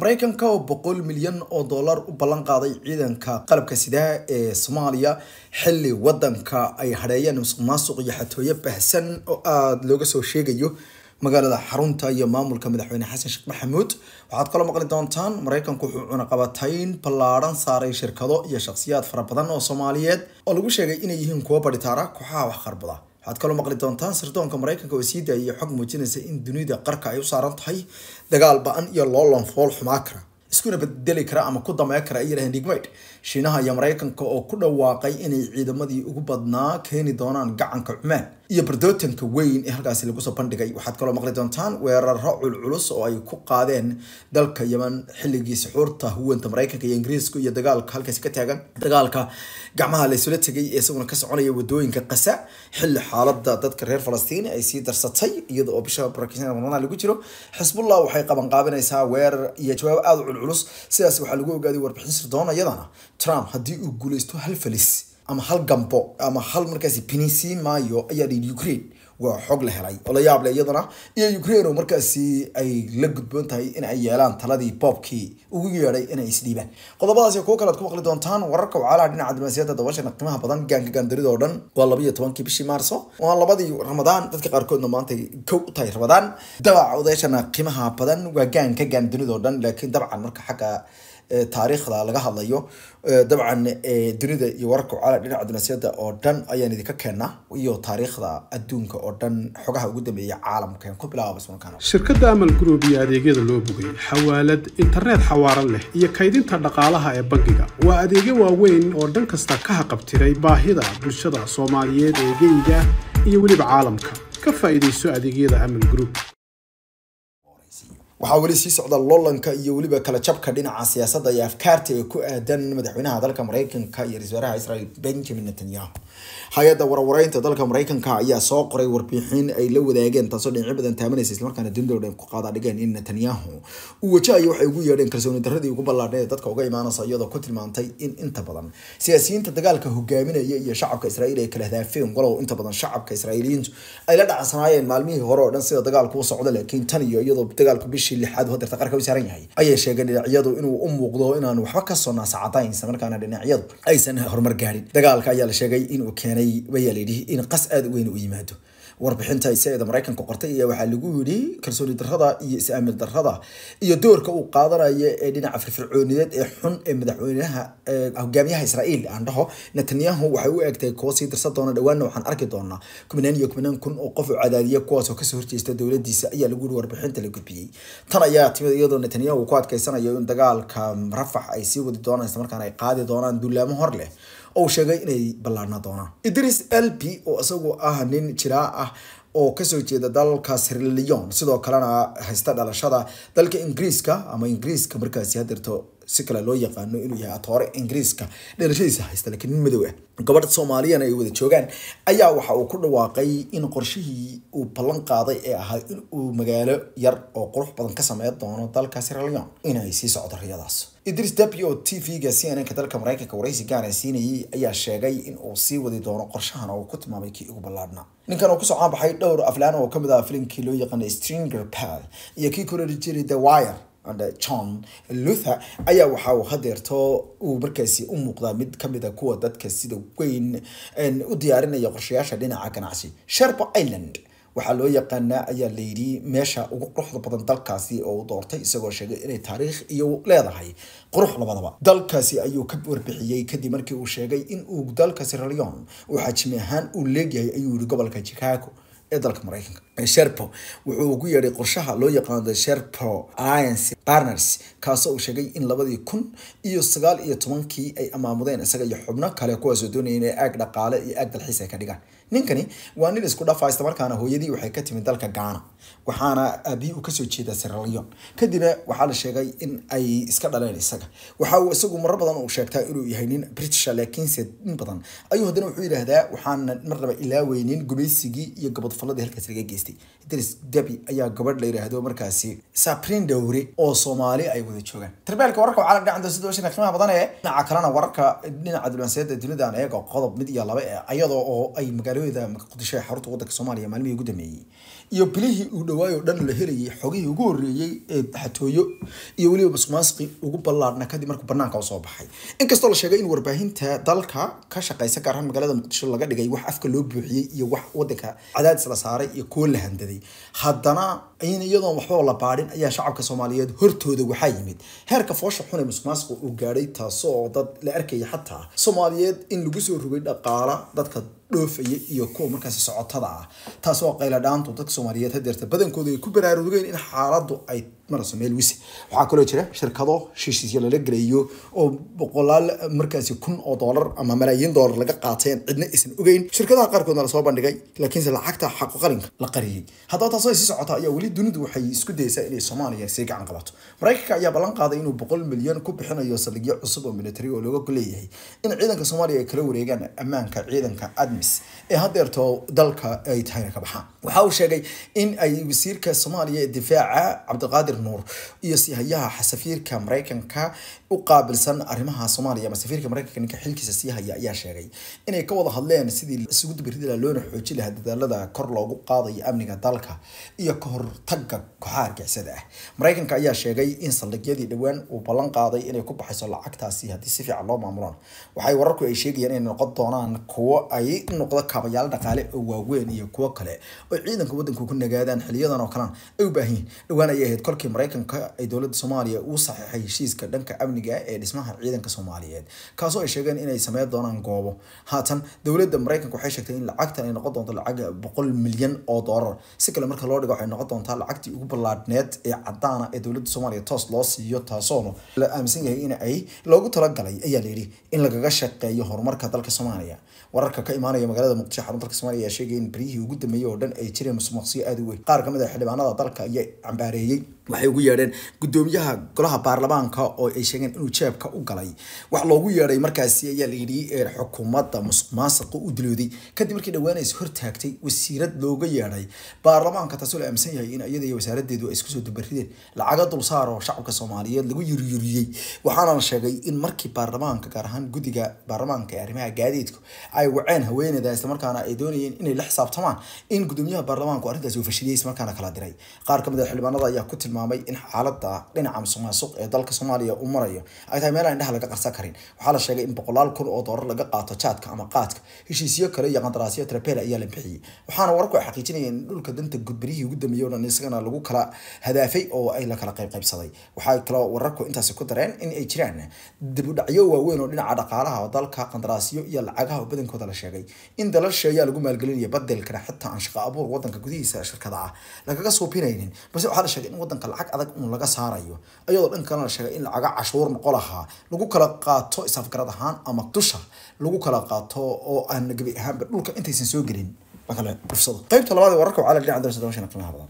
maraykanka oo boqol milyan oo dollar u ballan qaaday ciidanka qalabka sidaha ee soomaaliya xilli wadanka ay hadheeyeen musuq maasuq iyo xatooyo bahsan oo aada looga soo sheegayo magaalada xarunta iyo maamulka madaxweyne xasan sheekh maxamuud waxaad kaloo maqli doontaan maraykanku wuxuu cunaqabatayn ballaadhan saaray shirkado iyo shakhsiyaad fara badan oo soomaaliyeed oo lagu sheegay inay yihiin kuwo baritaara kooxaha wax qarbada waxaad kaloo maqli doontaan sirdoonka maraykanka oo sii daayay xog muujinaysa in dunida qarka ay u saaran tahay dagaal ba-an iyo loolonfool xumaa kara iskuna bedeli kara ama ku damey kara ayay dhaheen digmaid shiinaha iyo maraykanka oo ku dhawaaqay inay ciidamadii ugu badnaa keeni doonaan gacanka cumaan iyo bardootanka weyn ee halkaasi lagusoo bandhigay waxaad kaloo maqli doontaan weeraro culculus oo ay ku qaadeen dalka yeman xilligii suxuurta huwanta mareykanka iyo ingiriiska iyo dagaalka halkaasi ka taagan dagaalka gacmaha laysula tegay ee isaguna ka soconaya wadooyinka qasa xilli xaalada dadka reer falastiin ay sii darsatay iyada oo bisha ramadaan lagu jiro xisbullah waxay qabanqaabinaysaa weerar iyo jawaab aada culculus sidaas waxaa lagu ogaaday warbixin sirdoon iyadana trump haddii uu guuleysto hal falis ama hal gambo ama hal markaas pini siin maayo ayaa ukraine waa xoog la helay oo la yaab iyadana iyo ukraine oo markaasi ay la gudboon tahay in yeelaan taladii boobkii ugu yeedhay inay isdhiibaan qodobadaas iyo kale ad ku maqli doontaan wararka wacalaha dhinaca dibnaasiyada dabashana qiimaha badan gaanka gaandaridoo dhan waa labayo tobankii bishii maarso waa labadii ramadaan dadka qaarkoodna maanta kow u tahay ramadaan dabaca odaashana qiimaha badan waa gaanka gaandaridoo dhan laakiin dabcan marka xagga taariikhda laga hadlayo dabcan dunida iyo wararka caalam dhinaca dunasyada oo dhan ayaan idinka keenaa iyo taariikhda adduunka oo dhan xogaha ugu dambeeya caalamkan ku bilaaba bilaabashirkadda amal group iyo adeegyada loo bogay xawaalad internet xawaaran leh iyo kaydinta dhaqaalaha ee bankiga waa adeegyo waaweyn oo dhan kasta ka haqabtiray baahida bulshada soomaaliyeed ee geyga iyo weliba caalamka ka faa'iidayso adeegyada amal group waxaa weli sii socda loolanka iyo weliba kala jabka dhinaca siyaasadda iyo afkaarta ee ku aadan madaxweynaha dalka mareykanka iyo ra-isul wasaaraha israel benjamin netanyahu hay-adda warwareynta dalka mareykanka ayaa soo qoray warbixin ay la wadaageen taasoo dhinacyo badan taabanaysa islamarkaana dundowdhan ku qaadaadhigeen in netanyahu uu wajahayo waxay ugu yeedheen kalsooni darradii ugu ballaadhnay ee dadka uga imaanaysa iyadoo ku tilmaantay in inta badan siyaasiyiinta dagaalka hogaaminaya iyo shacabka israiil ay kala hadaafeen walow inta badan shacabka israailiyiintu ay la dhacsanaayeen maalmihii hore oo dhan sida dagaalku u socdo laakiin tan iyo iyadoo dagaalku bish bishii lixaad oo hadeerta qarka u saaran yahay ayaa sheegay dhinacyadu inuu u muuqdo inaan waxba kasoo naasacadayn isla markaana dhinacyadu aysan horumar gaarin dagaalka ayaa la sheegay inuu keenay wayaa layidhi in qas aada weyn u yimaado warbixinta isageeda maraykanka qortay ayaa waxaa lagu yidhi kalsooni darrada iyo is-aamil darrada iyo doorka uu qaadanayo ee dhinaca firfircoonideed ee xun ee madaxweynaha hogaamiyaha israa'iil aan dhaho netanyahu waxay u eegtay kuwa sii dirsan doona dhawaanna waxaan arki doonaa kumanaan iyo kumanaan kun oo qof u cadaadiya kuwaasoo kasoo horjeesta dowladiisa ayaa lagu yidhi warbixinta la gudbiyey tan ayaa timid iyadoo netanyahu ku adkeysanayo in dagaalka rafax ay sii wadi doonaan islamarkaan ay qaadi doonaan duulaamo hor leh oo sheegay inay ballaarna doonaan idris elby oo isagu ah nin jiraa ah oo kasoo jeeda dalka sirlion sidoo kalena haysta dhalashada dalka ingiriiska ama ingiriiska markaasi hadirto si kale loo yaqaano inuu yahay atoore ingiriiska dhalashadiisa haysta laakiin nin madow ah gabadh soomaaliyan ay wada joogaan ayaa waxa uu ku dhawaaqay in qorshihii uu ballan qaaday ee ahaa in uu magaalo yar oo qurux badan ka sameyn doono dalka sierra inay sii socdo riyadaas idris w o t v-ga c n n-ka dalka maraykanka waraysi gaana siinayay ayaa sheegay in uu sii wadi doono qorshahan oo ku tilmaamay kii ugu ballaadhna ninkan oo kusoo caan baxay dhowr aflaan oo kamid ah filimkii loo yaqaana stringer pal iyo kii kororijiray the wire john luther ayaa waxaa hadeerto uu markaasi u muuqdaa mid kamida ah kuwa dadka sida weyn u diyaarinaya qorshayaasha dhinaca ganacsi sherbo island waxaa loo yaqaanaa ayaa layidhi meesha ugu quruxda badan dalkaasi oo u doortay isagoo sheegay inay taariikh iyo leedahay qurux labadaba dalkaasi ayuu ka warbixiyey kadib markii uu sheegay in uu dalka sierra uu xajmi ahaan uu leegyahay ayuu yihi gobolka chicago ee dalka mareykanka sherpo wuxuu ugu yeedhay qorshaha loo yaqaano the sherpo alliance partners kaasoo uu sheegay in labadii kun iyo sagaal iyo tobankii ay amaamudeen isaga iyo xubno kale kuwaasoo doonaya inay aag dhaqaale iyo aag dalxiis ay ka dhigaan ninkani waa nin isku dhafa isla hooyadii waxay ka timid dalka gaana waxaana aabihii uu kasoo jeedaa siralion kadibna waxaa la sheegay in ay iska dhaleen isaga waxa uu isagu marar badan uu sheegtaa inuu yahay nin britisha laakiinse in badan ayuu haddana wuxuu yidhaahdaa waxaana marnaba ilaaweynin gumaysigii iyo gabad xafladii halkaas laga geystay idris dabi ayaa gabadh la yidhaahdo markaasi saprin dhowre oo soomaali ay wada joogaan tarbaalka wararka caalam dhinaca doosida washington qiimaha badan ee dhinaca kalena wararka dhinaca dulanseeda dunidan eega qodob mid iyo laba ee iyadoo oo ay magaalooyada muqdisho ee xarunta waddanka soomaaliya maalmihii ugu dambeeyey iyo bilihii uu dhawaay oo dhan la helayay xogihii ugu horreeyey ee xatooyo iyo weliba masuqmaasuqi ugu ballaarna kadib markuu banaanka usoo baxay inkastoo la sheegay in warbaahinta dalka ka shaqeysa gaar ahaan magaalada muqdisho laga dhigay wax afka loo buuxiyey iyo wax waddanka cadaadis la saaray iyo kuwo la handaday haddana in iyadoon waxba la baadhin ayaa shacabka soomaaliyeed hortooda waxaa yimid heerka foosha xun ee musmaasku uu gaadhay taasoo dad la arkaya xataa soomaaliyeed in lagu soo rogay dhaqaala dadka dhoofaya iyo kuwa markaasi socotada ah taas oo dadka soomaaliyeed hadeerta badankooda ay ku baraarugeen in xaaladu ay marayso meel wisi waxaa kaloo jira shirkado shishiisya lala gelayo oo boqolaal markaasi kun oo doolar ama malaayiin doolar laga qaateen cidna isan ogeyn shirkadaha qaarkoodna lasoo bandhigay laakiinse lacagta xaqu qalinka la qariyey haddaba taasoo ay sii ayaa weli dunidu waxay isku dayeysaa inay soomaaliya sii gacan qabato maraykanka ayaa ballan qaaday inuu boqol milyan ku bixinayo saldhigyo cusub oo militari oo looga leeyahay in ciidanka soomaaliya ay kala wareegaan ammaanka ciidanka adna khamiis ee hadeerto dalka ay tahayna ka baxaan waxa uu sheegay in ay wasiirka soomaaliya ee difaaca cabdiqaadir nuur iyo siihayaha safiirka maraykanka u qaabilsan arrimaha soomaaliya ama safiirka maraykanka ninka xilkiisa sii ayaa sheegay inay ka wada hadleen sidii isugu dibiridi loona xoojin lahaa dadaalada kor loogu qaadayo amniga dalka iyo ka hortagga koxaha ah maraykanka ayaa sheegay in saldhigyadii dhowaan uu ballan qaaday inay ku baxayso lacagtaasi haddii si fiican loo maamulaan waxay wararku ay sheegayaan inay noqon doonaan kuwo ay u noqda kaabayaal dhaqaale oo waaweyn iyo kuwo kale oo ciidanka wadanku ku nagaadaan xiliyadan oo kalena ay u baahan dhowaan ayay ahayd kolkii maraykanka ay dowladda soomaaliya uu saxeexay heshiiska dhanka amniga ee dhismaha ciidanka soomaaliyeed kaasoo ay sheegeen inay sameyn doonaan goobo haatan dowladda maraykanka waxay sheegtay in lacagtan ay noqon doonto lacag boqol milyan oo doolar si kale marka loo dhigo waxay noqon doontaa lacagtii ugu ballaadhneed ee cadaana ee dowladda soomaaliya toos loo siiyo taasoona la aaminsan yahay in ay loogu talagalay ayaa layidhi in lagaga shaqeeyo horumarka dalka soomaaliya wararka ka imaanaya soomaaliya magaalada muqdisho xarunta dalka ayaa sheegaya in berihii ugu dambeeyey oo dhan ay jireen musuqmaaqsiyo aada u weyn qaar ka mid ah xildhibaanada dalka ayaa cambaareeyey waxay ugu yeedheen guddoomiyaha golaha baarlamaanka oo ay sheegeen inuu jeebka u galay wax loogu yeedhay markaasi ayaa la xukuumadda musuq u dilooday kadib markii dhawaanays hortaagtay wasiirad looga yeedhay baarlamaanka taasoo la aaminsan yahay in iyada iyo wasaaraddeedu ay isku soo dubarideen lacaga dulsaar oo shacabka soomaaliyeed lagu yuryuriyey waxaana la sheegay in markii baarlamaanka gaar ahaan guddiga baarlamaanka ee arrimaha gaadiidku ay waceen haween madaxweyneeda islamarkaana ay doonayeen inay la xisaabtamaan in gudoomiyaha baarlamaanku arrintaasi uu fashiliyey islamarkaana kala diray qaar ka mid a ah xildhibaanada ayaa ku tilmaamay in xaalada dhinaca musuqmaasuq ee dalka soomaaliya uu marayo ay tahay meel indhaha laga qarsan karin waxaa la sheegay in boqolaal kun oo doolar laga qaato jaadka ama qaadka heshiisyo kale iyo qandaraasyo trabel ayaa la bixiyey waxaana wararku ay xaqiijinayeen in dhulka danta gudbarihii ugu dambeeyey oo isagana lagu kala hadaafay oo ay la kala qayb qaybsaday kaloo wararku intaasi ku dareen in ay jiraan dibudhacyo waaweyn oo dhinaca dhaqaalaha dalka qandaraasyo iyo lacagaha badankooda la sheegay in dalasha ayaa lagu maalgelinaya badelkana xitaa aan shaqa abuur wadanka gudihiisa shirkada ah lagaga suubinaynin balse waxaa la sheegay in wadanka lacag adag un laga saarayo ayadoo dhan kalena la sheegay in lacaga cashuur noqo lahaa lagu kala qaato isafgarad ahaan ama dusha lagu kala qaato oo aan gebi ahaanba dhulka intaysan soo gelin markale dhufsado qaybta labaad wararka waxaa la dhinaca doonsa doon qiimaha badan